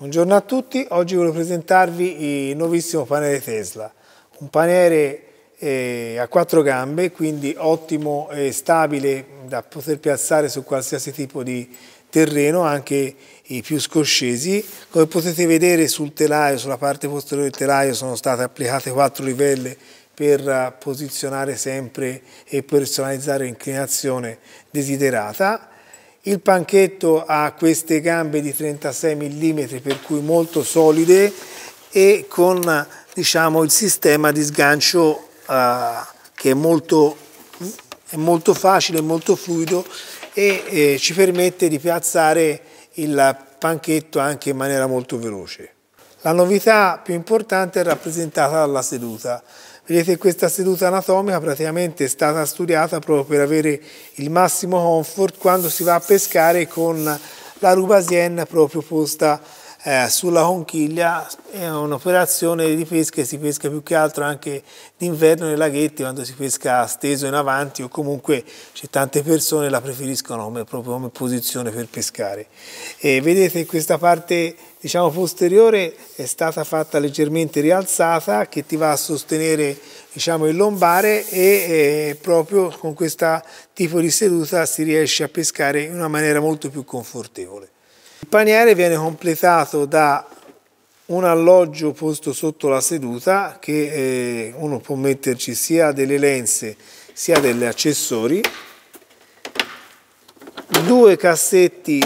Buongiorno a tutti, oggi voglio presentarvi il nuovissimo paniere Tesla, un paniere eh, a quattro gambe, quindi ottimo e stabile da poter piazzare su qualsiasi tipo di terreno, anche i più scoscesi. Come potete vedere sul telaio, sulla parte posteriore del telaio sono state applicate quattro livelle per posizionare sempre e personalizzare l'inclinazione desiderata il panchetto ha queste gambe di 36 mm per cui molto solide e con diciamo, il sistema di sgancio eh, che è molto, è molto facile, molto fluido e eh, ci permette di piazzare il panchetto anche in maniera molto veloce. La novità più importante è rappresentata dalla seduta. Vedete questa seduta anatomica praticamente è stata studiata proprio per avere il massimo comfort quando si va a pescare con la rubasien proprio posta eh, sulla conchiglia è un'operazione di pesca che si pesca più che altro anche d'inverno nei laghetti quando si pesca steso in avanti o comunque c'è tante persone la preferiscono come, proprio come posizione per pescare. E vedete questa parte diciamo posteriore è stata fatta leggermente rialzata che ti va a sostenere diciamo, il lombare e eh, proprio con questo tipo di seduta si riesce a pescare in una maniera molto più confortevole. Il paniere viene completato da un alloggio posto sotto la seduta che eh, uno può metterci sia delle lenze sia degli accessori, due cassetti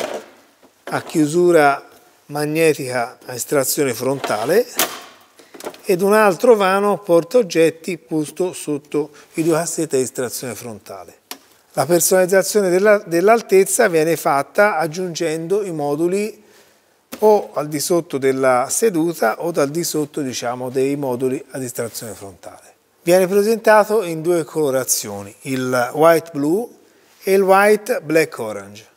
a chiusura magnetica a estrazione frontale ed un altro vano porta oggetti posto sotto i due cassetti a estrazione frontale. La personalizzazione dell'altezza viene fatta aggiungendo i moduli o al di sotto della seduta o dal di sotto diciamo, dei moduli a distrazione frontale. Viene presentato in due colorazioni, il white blue e il white black orange.